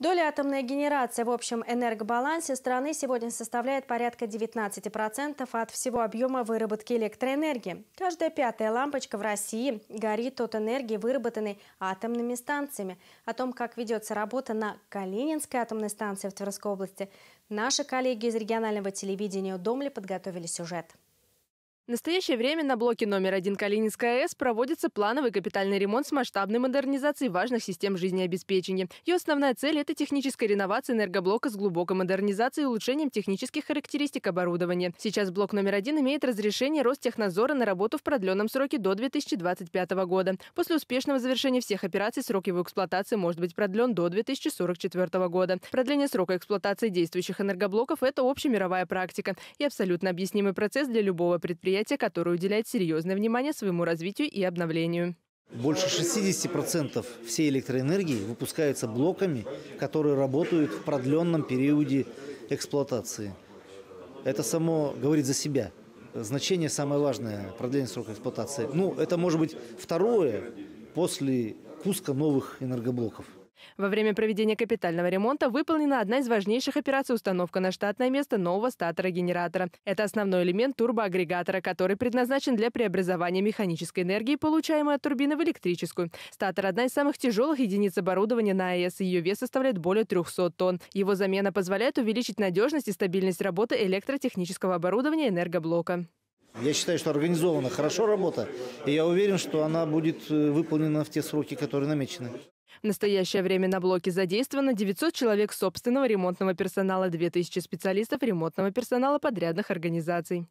Доля атомной генерации в общем энергобалансе страны сегодня составляет порядка 19% от всего объема выработки электроэнергии. Каждая пятая лампочка в России горит от энергии, выработанной атомными станциями. О том, как ведется работа на Калининской атомной станции в Тверской области, наши коллеги из регионального телевидения Домли подготовили сюжет. В настоящее время на блоке номер один Калининская АЭС проводится плановый капитальный ремонт с масштабной модернизацией важных систем жизнеобеспечения. Ее основная цель – это техническая реновация энергоблока с глубокой модернизацией и улучшением технических характеристик оборудования. Сейчас блок номер один имеет разрешение Ростехнадзора на работу в продленном сроке до 2025 года. После успешного завершения всех операций срок его эксплуатации может быть продлен до 2044 года. Продление срока эксплуатации действующих энергоблоков – это общемировая практика и абсолютно объяснимый процесс для любого предприятия предприятие, которое уделяет серьезное внимание своему развитию и обновлению. Больше 60% всей электроэнергии выпускается блоками, которые работают в продленном периоде эксплуатации. Это само говорит за себя. Значение самое важное – продление срока эксплуатации. Ну, это может быть второе после куска новых энергоблоков. Во время проведения капитального ремонта выполнена одна из важнейших операций установка на штатное место нового статора-генератора. Это основной элемент турбоагрегатора, который предназначен для преобразования механической энергии, получаемой от турбины, в электрическую. Статор – одна из самых тяжелых единиц оборудования на АЭС. Ее вес составляет более 300 тонн. Его замена позволяет увеличить надежность и стабильность работы электротехнического оборудования энергоблока. Я считаю, что организована хорошо работа, и я уверен, что она будет э, выполнена в те сроки, которые намечены. В настоящее время на блоке задействовано 900 человек собственного ремонтного персонала, 2000 специалистов ремонтного персонала подрядных организаций.